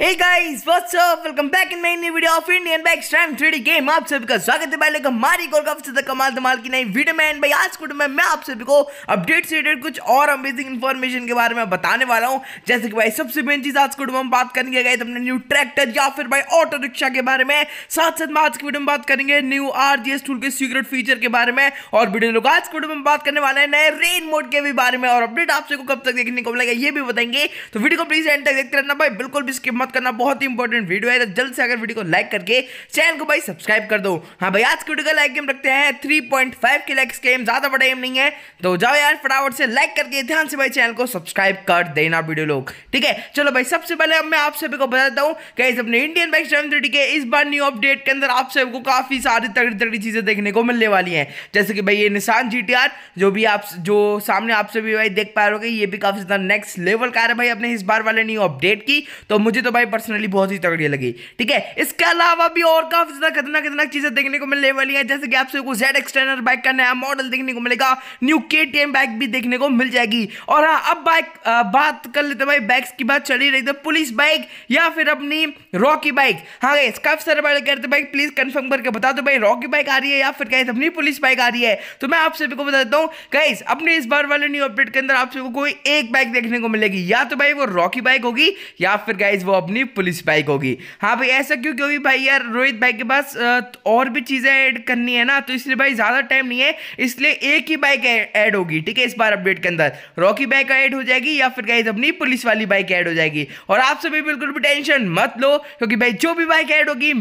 Hey guys, what's up? Welcome back in my new video of Indian बैक स्टैम 3D game आप सभी का स्वागत है भाई पहले हमारी कब से तो कमाल धमाल की नई वीडियो में भाई आज कुट में मैं आप सभी को अपडेट से रिलेटेड कुछ और अमेजिंग इन्फॉर्मेशन के बारे में बताने वाला हूँ जैसे कि भाई सबसे मेन चीज आज कुट में हम बात करेंगे गए अपने न्यू ट्रैक्टर या फिर भाई ऑटो रिक्शा के बारे में साथ साथ में आज की वीडियो में बात करेंगे न्यू आर टूल के सीक्रेट फीचर के बारे में और वीडियो लोग आज कुट में बात करने वाले हैं नए रेन मोड के भी बारे में और अपडेट आप सबको कब तक देखने को मिलेगा ये भी बताएंगे तो वीडियो को प्लीज एंड तक देखते रहना भाई बिल्कुल भी स्किप मत करना बहुत ही इंपॉर्टेंट वीडियो है तो जल्द से अगर वीडियो को लाइक करके चैनल को भाई सब्सक्राइब कर दो हाँ भाई आज की वीडियो का लाइक गेम रखते हैं थ्री पॉइंट फाइव के लाइक गेम ज़्यादा बड़ा एम नहीं है तो जाओ यार फटाफट से लाइक करके ध्यान से भाई चैनल को सब्सक्राइब कर देना वीडियो लोग ठीक है चलो भाई सबसे पहले अब मैं आप सभी को बता देता हूँ कैसे अपने इंडियन बाइक सेवन थर्टी के इस बार न्यू अपडेट के अंदर आप सबको काफ़ी सारी तगड़ी तगड़ी चीज़ें देखने को मिलने वाली है जैसे कि भाई ये निशान जी जो भी आप जो सामने आप सभी भाई देख पा रहे हो ये भी काफ़ी ज़्यादा नेक्स्ट लेवल का है भाई अपने इस बार वाले न्यू अपडेट की तो मुझे तो भाई पर्सनली बहुत ही तगड़ी लगी ठीक है इसके अलावा भी और काफी ज्यादा खतना खतना चीजें देखने को मिलने वाली है जैसे कि आपसे सबको जेड एक्सटर्नर बाइक का नया मॉडल देखने को मिलेगा न्यू के बाइक भी देखने को मिल जाएगी और हाँ अब बाइक बात कर लेते भाई बाइक्स की बात चली रही थी पुलिस बाइक या फिर अपनी रॉकी बाइक हाँ गई काफी सारे बड़े कहते भाई प्लीज कंफर्म करके बता दो भाई रॉकी बाइक आ रही है या फिर गाइस अपनी पुलिस बाइक आ रही है तो मैं आप सभी को बता देता हूँ गाइस अपने इस बार वाले न्यू अपडेट के अंदर आप सभी को कोई एक बाइक देखने को मिलेगी या तो भाई वो रॉकी बाइक होगी या फिर गाइस वो अपनी पुलिस बाइक होगी हाँ भाई ऐसा क्यों क्योंकि भाई यार रोहित भाई के पास और भी चीज़ें ऐड करनी है ना तो इसलिए भाई ज़्यादा टाइम नहीं है इसलिए एक ही बाइक ऐड होगी ठीक है इस बार अपडेट के अंदर रॉकी बाइक ऐड हो जाएगी या फिर गाइज अपनी पुलिस वाली बाइक ऐड हो जाएगी और आप सभी बिल्कुल भी टेंशन मत लो क्योंकि भाई जो भी बाइक ऐड होगी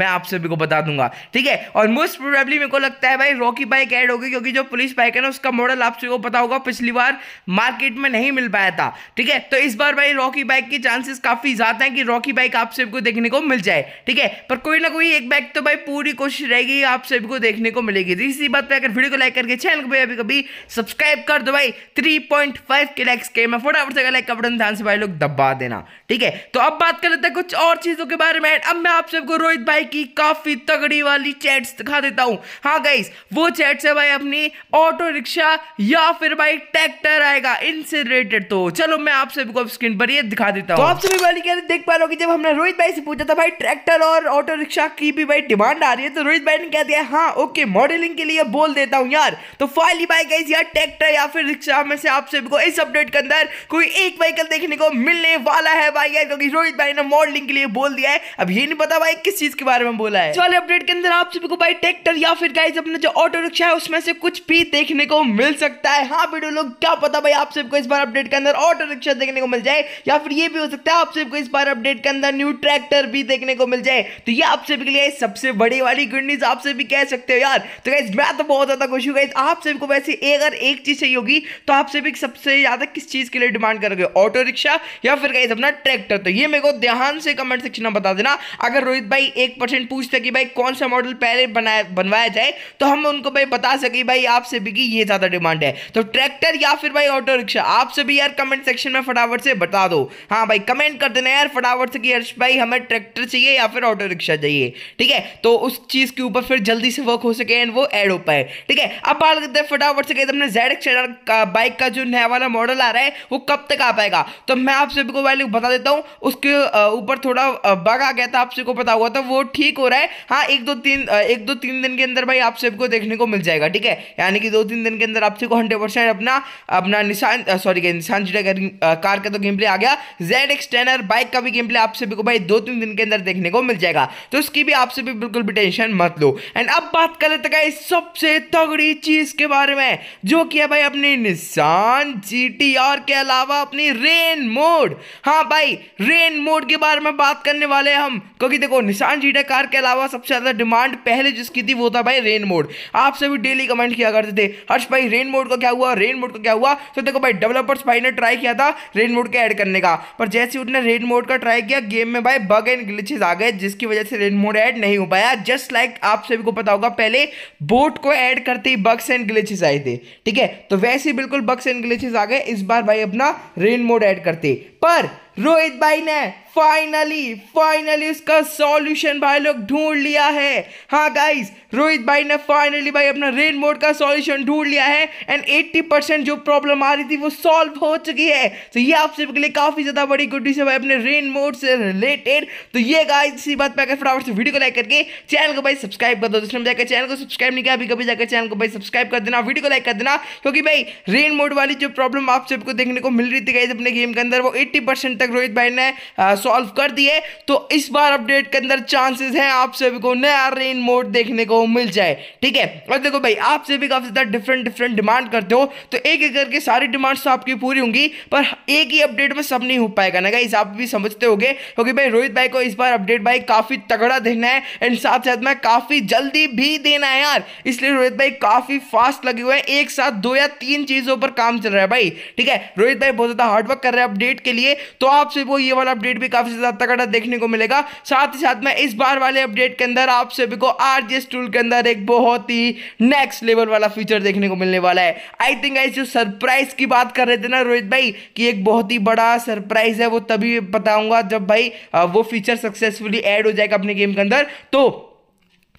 मैं आप सभी को बता दूंगा ठीक है और मोस्ट प्रोबेबली मेरे को लगता है भाई रॉकी बाइक ऐड होगी क्योंकि जो पुलिस बाइक है ना उसका मॉडल आप सभी को पता होगा पिछली बार मार्केट में नहीं मिल पाया था ठीक है तो इस बार भाई रॉकी बाइक के चांसेस काफ़ी ज़्यादा कि रॉकी बाइक आप सभी को देखने को मिल जाए ठीक है पर कोई ना कोई एक बाइक तो भाई पूरी कोशिश रहेगी आप सभी को देखने को मिलेगी तो इसी बात पर अगर वीडियो को लाइक करके चैनल को भाई अभी कभी सब्सक्राइब कर दो भाई थ्री पॉइंट फाइव के लाइक्स के मैं फटाफट से लाइक का बटन ध्यान से भाई लोग दबा देना ठीक है तो अब बात कर लेते हैं कुछ और चीज़ों के बारे में अब मैं आप सबको रोहित भाई की काफ़ी तगड़ी वाली चैट्स दिखा देता हूँ हाँ गाइस वो चैट्स है भाई अपनी ऑटो रिक्शा या फिर भाई ट्रैक्टर आएगा इनसे रिलेटेड तो चलो मैं आप सभी को स्क्रीन पर ये दिखा देता तो हूँ तो आप सभी वाली कह रहे देख देख पा रहे हो कि जब हमने रोहित भाई से पूछा था भाई ट्रैक्टर और ऑटो रिक्शा की भी भाई डिमांड आ रही है तो रोहित भाई ने कह दिया हाँ ओके मॉडलिंग के लिए बोल देता हूँ यार तो फाइनली भाई गई यार ट्रैक्टर या फिर रिक्शा में से आप सभी को इस अपडेट के अंदर कोई एक व्हीकल देखने को मिलने वाला है भाई यार क्योंकि रोहित भाई ने मॉडलिंग के लिए बोल दिया है अब ये नहीं पता भाई किस चीज के बारे में बोला है वाले अपडेट के अंदर आप सभी को भाई ट्रैक्टर या फिर गाइज अपने जो ऑटो रिक्शा है उसमें से कुछ भी देखने को मिल सकता है हाँ वीडियो लोग क्या पता भाई आप सबको इस बार अपडेट के अंदर ऑटो रिक्शा देखने को मिल जाए या फिर ये भी हो सकता है आप सबको इस बार अपडेट के अंदर न्यू ट्रैक्टर भी देखने को मिल जाए तो ये आप सभी के लिए सबसे बड़ी वाली गुड न्यूज आपसे भी कह सकते हो यार तो गाइज मैं तो बहुत ज्यादा खुश हूँ गाइज आप सभी को वैसे अगर एक चीज चाहिए होगी तो आप सभी सबसे ज्यादा किस चीज के लिए डिमांड करोगे ऑटो रिक्शा या फिर गाइज अपना ट्रैक्टर तो ये मेरे को ध्यान से कमेंट सेक्शन में बता देना अगर रोहित भाई एक परसेंट पूछते कि भाई कौन सा मॉडल पहले बनाया बनवाया जाए तो हम उनको भाई बता सके भाई आप सभी की ये ज्यादा डिमांड है तो ट्रैक्टर या फिर भाई ऑटो रिक्शा आप सभी यार कमेंट सेक्शन में फटाफट से बता दो हाँ भाई कमेंट कर देना यार फटाफट से कि हर्ष भाई हमें ट्रैक्टर चाहिए या फिर ऑटो रिक्शा चाहिए ठीक है तो उस चीज़ के ऊपर फिर जल्दी से वर्क हो सके एंड वो ऐड हो पाए ठीक है अब बात करते हैं फटाफट से कहते हमने जेड एक्स का बाइक का जो नया वाला मॉडल आ रहा है वो कब तक आ पाएगा तो मैं आप सभी को पहले बता देता हूँ उसके ऊपर थोड़ा बग आ गया था आप सभी को पता हुआ था वो ठीक हो रहा है हाँ एक दो तीन एक दो तीन दिन के अंदर भाई आप सभी को देखने को मिल जाएगा ठीक है यानी कि दो तीन दिन के अंदर आप सभी को हंड्रेड अपना अपना निशान सॉरी निशान जुटा कार का तो गेम प्ले आ गया जेड एक्स बाइक का का भी गेम प्ले आप सभी को भाई दो तीन दिन के अंदर देखने को मिल जाएगा तो उसकी भी आप सभी बिल्कुल भी टेंशन मत लो एंड अब बात कर लेते हैं सबसे तगड़ी चीज के बारे में जो कि है भाई अपनी निशान जी के अलावा अपनी रेन मोड हाँ भाई रेन मोड के बारे में बात करने वाले हम क्योंकि देखो निशान जी कार के अलावा सबसे ज्यादा डिमांड पहले जिसकी थी वो था भाई रेन मोड आप सभी डेली कमेंट किया करते थे हर्ष भाई रेन मोड का क्या हुआ रेन मोड का क्या हुआ तो देखो भाई डेवलपर्स भाई ने ट्राई किया था रेन मोड के ऐड करने का पर जैसे उसने रेन मोड का ट्राई किया गेम में भाई बग एंड ग्लिचेज आ गए जिसकी वजह से रेन मोड ऐड नहीं हो पाया जस्ट लाइक आप सभी को पता होगा पहले बोट को ऐड करते ही बग्स एंड ग्लिचेज आए थे ठीक है तो वैसे ही बिल्कुल बग्स एंड ग्लिचेज आ गए इस बार भाई अपना रेन मोड ऐड करते पर रोहित भाई ने फाइनली फाइनली उसका सॉल्यूशन भाई लोग ढूंढ लिया है हाँ गाइज रोहित भाई ने फाइनली भाई अपना रेन मोड का सॉल्यूशन ढूंढ लिया है एंड 80 परसेंट जो प्रॉब्लम आ रही थी वो सॉल्व हो चुकी है तो ये आप सबके लिए काफ़ी ज़्यादा बड़ी गुड न्यूज़ है भाई अपने रेन मोड से रिलेटेड तो ये गाइज इसी बात पर अगर फटाफट से वीडियो को लाइक करके चैनल को भाई सब्सक्राइब कर दो जिसमें जाकर चैनल को सब्सक्राइब नहीं किया अभी कभी जाकर चैनल को भाई सब्सक्राइब कर देना वीडियो को लाइक कर देना क्योंकि भाई रेन मोड वाली जो प्रॉब्लम आप सबको देखने को मिल रही थी गाइज अपने गेम के अंदर वो एट्टी तक रोहित भाई ने सॉल्व कर दिए तो इस बार अपडेट के अंदर चांसेस हैं आप सभी को नया रेन मोड देखने को मिल जाए ठीक है और देखो भाई आप सभी काफ़ी ज़्यादा डिफरेंट डिफरेंट डिमांड करते हो तो एक एक करके सारी डिमांड्स तो आपकी पूरी होंगी पर एक ही अपडेट में सब नहीं हो पाएगा ना इस आप भी समझते हो क्योंकि भाई रोहित भाई को इस बार अपडेट भाई काफ़ी तगड़ा देना है एंड साथ साथ में काफ़ी जल्दी भी देना है यार इसलिए रोहित भाई काफ़ी फास्ट लगे हुए हैं एक साथ दो या तीन चीज़ों पर काम चल रहा है भाई ठीक है रोहित भाई बहुत ज़्यादा हार्डवर्क कर रहे हैं अपडेट के लिए तो आपसे वो ये वाला अपडेट भी काफ़ी ज़्यादा तगड़ा देखने को मिलेगा साथ ही साथ में इस बार वाले अपडेट के अंदर आप सभी को आर टूल के अंदर एक बहुत ही नेक्स्ट लेवल वाला फीचर देखने को मिलने वाला है आई थिंक आई जो सरप्राइज की बात कर रहे थे ना रोहित भाई कि एक बहुत ही बड़ा सरप्राइज है वो तभी बताऊंगा जब भाई वो फीचर सक्सेसफुली एड हो जाएगा अपने गेम के अंदर तो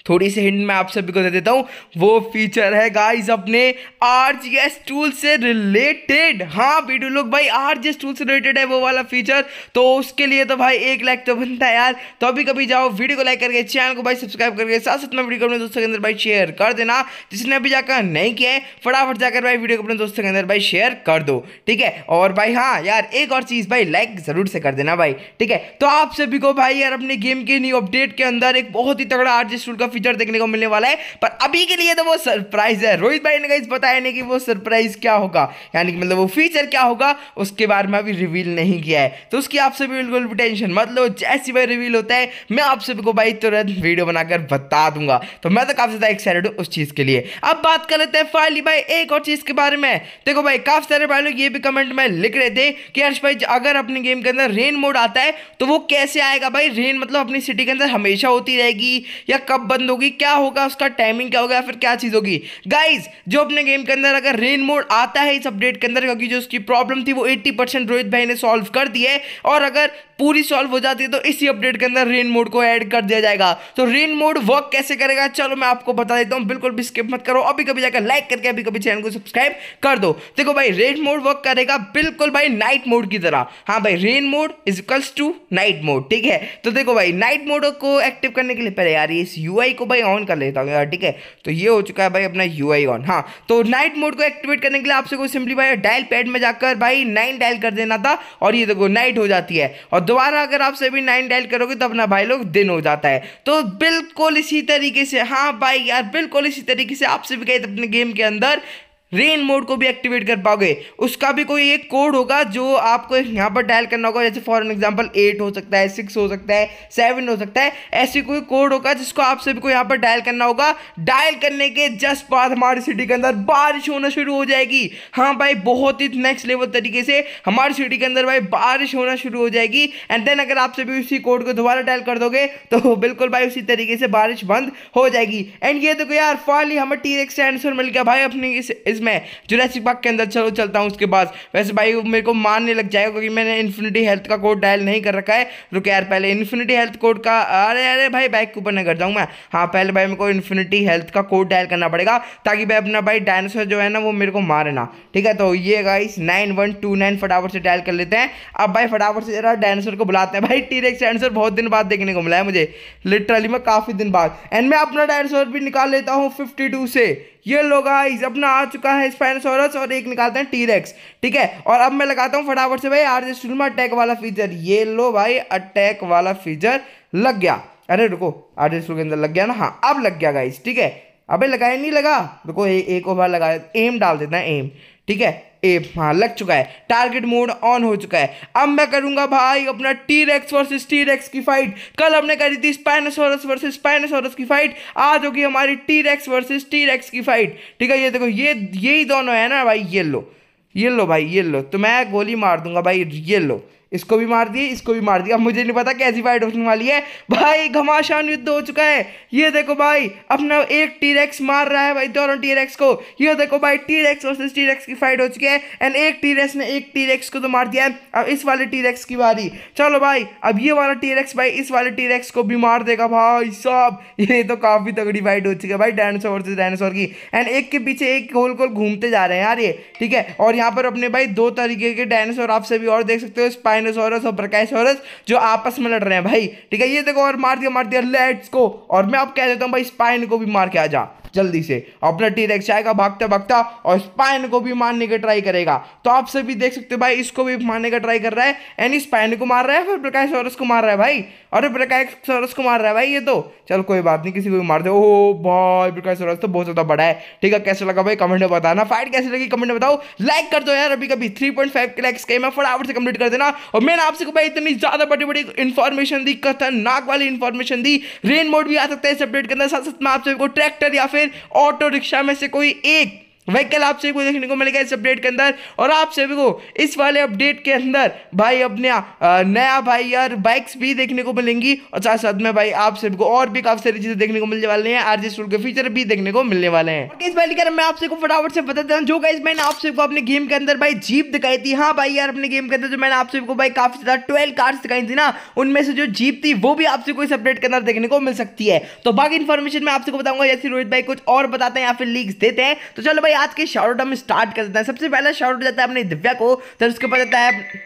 थोड़ी सी हिंट मैं आप सभी को दे देता हूँ वो फीचर है गाइस अपने आर टूल से रिलेटेड हाँ वीडियो लोग भाई आर टूल से रिलेटेड है वो वाला फीचर तो उसके लिए तो भाई एक लाइक तो बनता है यार तो अभी कभी जाओ वीडियो को लाइक करके चैनल को भाई सब्सक्राइब करके साथ साथ में वीडियो को अपने दोस्तों के अंदर भाई शेयर कर देना जिसने अभी जाकर नहीं किया है फटाफट जाकर भाई वीडियो को अपने दोस्तों के अंदर भाई शेयर कर दो ठीक है और भाई हाँ यार एक और चीज़ भाई लाइक ज़रूर से कर देना भाई ठीक है तो आप सभी को भाई यार अपने गेम के न्यू अपडेट के अंदर एक बहुत ही तगड़ा आर टूल का फीचर देखने को मिलने वाला है पर अभी के लिए तो वो सरप्राइज है रोहित भाई ने कहीं बताया नहीं कि वो सरप्राइज क्या होगा यानी कि मतलब वो फीचर क्या होगा उसके बारे में अभी रिवील नहीं किया है तो उसकी आप सभी बिल्कुल भी टेंशन मतलब जैसे भाई रिवील होता है मैं आप सभी को भाई तुरंत वीडियो बनाकर बता दूंगा तो मैं तो काफ़ी ज़्यादा एक्साइटेड हूँ उस चीज़ के लिए अब बात कर लेते हैं फाइनली भाई एक और चीज़ के बारे में देखो भाई काफ़ी सारे भाई लोग ये भी कमेंट में लिख रहे थे कि अर्ष भाई अगर अपने गेम के अंदर रेन मोड आता है तो वो कैसे आएगा भाई रेन मतलब अपनी सिटी के अंदर हमेशा होती रहेगी या कब बंद बंद होगी क्या होगा उसका टाइमिंग क्या होगा फिर क्या चीज़ होगी गाइज जो अपने गेम के अंदर अगर रेन मोड आता है इस अपडेट के अंदर क्योंकि जो उसकी प्रॉब्लम थी वो एट्टी परसेंट रोहित भाई ने सॉल्व कर दी है और अगर पूरी सॉल्व हो जाती है तो इसी अपडेट के अंदर रेन मोड को ऐड कर दिया जाएगा तो रेन मोड वर्क कैसे करेगा चलो मैं आपको बता देता हूँ बिल्कुल भी स्किप मत करो अभी कभी जाकर लाइक करके अभी कभी चैनल को सब्सक्राइब कर दो देखो भाई रेन मोड वर्क करेगा बिल्कुल भाई नाइट मोड की तरह हाँ भाई rain mode is to night mode ठीक है तो देखो भाई नाइट मोड को एक्टिव करने के लिए पहले यार इस यू यूआई को भाई ऑन कर लेता हूँ यार ठीक है तो ये हो चुका है भाई अपना यूआई ऑन हाँ तो नाइट मोड को एक्टिवेट करने के लिए आपसे कोई सिंपली भाई डायल पैड में जाकर भाई नाइन डायल कर देना था और ये देखो नाइट हो जाती है और दोबारा अगर आप सभी नाइन डायल करोगे तो अपना भाई लोग दिन हो जाता है तो बिल्कुल इसी तरीके से हाँ भाई यार बिल्कुल इसी तरीके से आपसे भी गए अपने गेम के अंदर रेन मोड को भी एक्टिवेट कर पाओगे उसका भी कोई एक कोड होगा जो आपको यहाँ पर डायल करना होगा जैसे फॉर एग्जाम्पल एट हो सकता है सिक्स हो सकता है सेवन हो सकता है ऐसे कोई कोड होगा जिसको आप सभी को यहाँ पर डायल करना होगा डायल करने के जस्ट बाद हमारी सिटी के अंदर बारिश होना शुरू हो जाएगी हाँ भाई बहुत ही नेक्स्ट लेवल तरीके से हमारी सिटी के अंदर भाई बारिश होना शुरू हो जाएगी एंड देन अगर आप सभी उसी कोड को दोबारा डायल कर दोगे तो बिल्कुल भाई उसी तरीके से बारिश बंद हो जाएगी एंड ये देखो यार फाइनली हमें टी रेक्स आंसर मिल गया भाई अपने इस, इस में जुरासिक पार्क के अंदर चलो चलता हूँ उसके पास वैसे भाई मेरे को मारने लग जाएगा क्योंकि मैंने इन्फिनिटी हेल्थ का कोड डायल नहीं कर रखा है रुके यार पहले इन्फिनिटी हेल्थ कोड का अरे अरे भाई बाइक के ऊपर नगर जाऊँ मैं हाँ पहले भाई मेरे को इन्फिनिटी हेल्थ का कोड डायल करना पड़ेगा ताकि भाई अपना भाई डायनासोर जो है ना वो मेरे को मारे ना ठीक है तो ये guys nine one two nine फटाफट से डायल कर लेते हैं अब भाई फटाफट से जरा डायनासोर को बुलाते हैं भाई टीरेक्स डायनासोर बहुत दिन बाद देखने को मिला है मुझे लिटरली मैं काफ़ी दिन बाद एंड मैं अपना डायनासोर भी निकाल लेता हूँ फिफ्टी टू से ये लोग आई अपना आ चुका है स्पाइनोसोरस और एक निकालते हैं टीरेक्स ठीक है और अब मैं लगाता हूँ फटाफट से भाई आर स्टूल में अटैक वाला फीचर ये लो भाई अटैक वाला फीचर लग गया अरे रुको आर स्टूल के अंदर लग गया ना हाँ अब लग गया गाइस ठीक है अबे लगाया नहीं लगा रुको एक ओवर लगा एम डाल देते हैं एम ठीक है ए हाँ लग चुका है टारगेट मोड ऑन हो चुका है अब मैं करूंगा भाई अपना T rex versus T rex की फाइट कल हमने करी थी स्पाइनसोरस वर्सेज स्पाइनसोरस की फाइट आज होगी हमारी T rex versus T rex की फाइट ठीक है ये देखो ये यही दोनों है ना भाई ये लो ये लो भाई ये लो तो मैं गोली मार दूंगा भाई ये लो इसको भी मार दिए इसको भी मार दिया अब मुझे नहीं पता कैसी फाइट होने वाली है भाई घमासान युद्ध हो चुका है ये देखो भाई अपना एक टीरेक्स मार रहा है भाई दोनों टीरेक्स को ये देखो भाई टीरेक्स वर्सेस टीरेक्स की फाइट हो चुकी है एंड एक टीरेक्स ने एक टीरेक्स को तो मार दिया है अब इस वाले टीरेक्स की बारी चलो भाई अब ये वाला टीरेक्स भाई इस वाले टीरेक्स को भी मार देगा भाई साहब ये तो काफ़ी तगड़ी फाइट हो चुकी है भाई डायनासोर वर्सेज डायनासोर की एंड एक के पीछे एक गोल गोल घूमते जा रहे हैं यार ये ठीक है और यहाँ पर अपने भाई दो तरीके के डायनासोर आप सभी और देख सकते हो स्पाइन डायनासोरस और ब्रकाइसोरस जो आपस में लड़ रहे हैं भाई ठीक है ये देखो और मार दिया मार दिया लेट्स को और मैं अब कह देता हूँ भाई स्पाइन को भी मार के आ जा जल्दी से अपना टीरेक्स आएगा भागता भागता और स्पाइन को भी मारने का ट्राई करेगा तो आप सभी देख सकते हो भाई इसको भी मारने का ट्राई कर रहा है एनी स्पाइन को मार रहा है फिर प्रकाश सोरस को मार रहा है भाई अरे प्रकाश सोरस को मार रहा है भाई ये तो चलो कोई बात नहीं किसी को भी मार दे ओ भाई प्रकाश सोरस तो बहुत ज़्यादा बड़ा है ठीक है कैसे लगा भाई कमेंट में बताना फाइट कैसे लगी कमेंट में बताओ लाइक कर दो यार अभी कभी थ्री पॉइंट फाइव के लाइक्स गेम मैं फटाफट से कंप्लीट कर देना और मैंने आपसे भाई इतनी ज़्यादा बड़ी बड़ी इन्फॉर्मेशन दी खतरनाक वाली इन्फॉर्मेशन दी रेन मोड भी आ सकता है इस अपडेट के अंदर साथ साथ में आपसे ट्रैक्टर या फिर ऑटो रिक्शा में से कोई एक वही कल आप सभी को देखने को मिलेगा इस अपडेट के अंदर और आप सभी को इस वाले अपडेट के अंदर भाई अपने नया भाई यार बाइक्स भी देखने को मिलेंगी और साथ साथ में भाई आप सभी को और भी काफी सारी चीजें देखने को मिलने वाले हैं आरजी स्टोर के फीचर भी देखने को मिलने वाले हैं इस बार लेकर मैं आप सबको फटाफट से बताता हूँ जो गाइज मैंने आप सबको अपने गेम के अंदर भाई जीप दिखाई थी हाँ भाई यार अपने गेम के अंदर जो मैंने आप सबको भाई काफी ज्यादा ट्वेल्व कार्स दिखाई थी ना उनमें से जो जीप थी वो भी आप सबको इस अपडेट के अंदर देखने को मिल सकती है तो बाकी इन्फॉर्मेशन मैं आपसे बताऊंगा जैसे रोहित भाई कुछ और बताते हैं या फिर लीक्स देते हैं तो चलो भाई भाई आज के शॉर्ट हम स्टार्ट कर देते हैं सबसे पहला शॉर्ट जाता है अपने दिव्या को फिर उसके ऊपर जाता है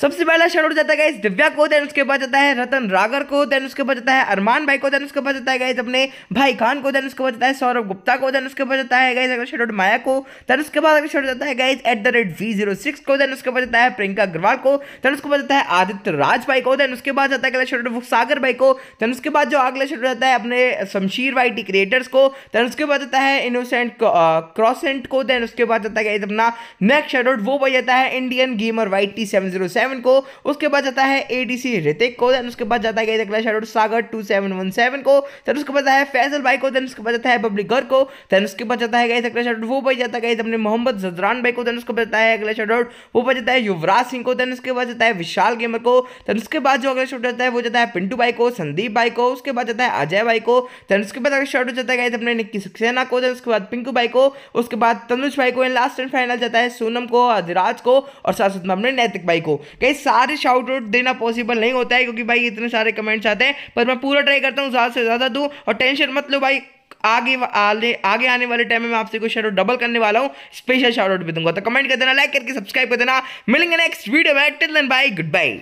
सबसे पहला शर्ट आउट जाता है गाइस दिव्या को देन उसके बाद जाता है रतन रागर को देन उसके बाद जाता है अरमान भाई को देन उसके बाद जाता है गाइस अपने भाई खान को देन उसके बाद जाता है सौरभ गुप्ता को देन उसके बाद जाता है गाइस अगर शर्ट आउट माया को देन उसके बाद अगर शॉट जाता है guys at the rate V zero six को देन उसके बाद जाता है प्रियंका अग्रवाल को देन उसके बाद जाता है आदित्य राज भाई को देन उसके बाद जाता है अगला शर्ट आउट सागर भाई को देन उसके बाद जो अगला शॉट जाता है अपने शमशीर भाई टी क्रिएटर्स को देन उसके बाद जाता है इनोसेंट क्रॉसेंट को देन उसके बाद जाता है गाइस अपना नेक्स्ट शर्ट आउट वो बच जाता है Indian gamer Y T seven zero seven seven को उसके बाद जाता है ए डी सी रितिक को देन उसके बाद जाता है clash shot Sagar two seven one seven को देन उसके बाद जाता है फैसल भाई को देन उसके बाद जाता है बबली गर्ग को देन उसके बाद जाता है क्लैश शॉट वो भाई जाता है अपने मोहम्मद जजरान भाई को देन उसके बाद जाता है क्लैश शॉट वो भाई जाता है युवराज सिंह को देन उसके बाद जाता है विशाल गेमर को देन उसके बाद जो अगला शॉट जाता है वो जाता है पिंटू भाई को संदीप भाई को उसके बाद जाता है अजय भाई को देन उसके बाद अगला शॉट जाता है अपने निक्की सक्सेना को देन उसके बाद पिंकू भाई को उसके बाद तनुज भाई को लास्ट एंड फाइनल जाता है सोनम को अधिराज को और साथ साथ में अपने नैतिक भाई को कई सारे शाउट आउट देना पॉसिबल नहीं होता है क्योंकि भाई इतने सारे कमेंट्स आते हैं पर मैं पूरा ट्राई करता हूँ ज़्यादा से ज़्यादा दूँ और टेंशन मत लो भाई आगे आने आगे आने वाले टाइम में मैं आपसे कोई शाउट डबल करने वाला हूँ स्पेशल शाउट आउट भी दूंगा तो कमेंट कर देना लाइक करके सब्सक्राइब कर देना मिलेंगे नेक्स्ट वीडियो में till then bye good bye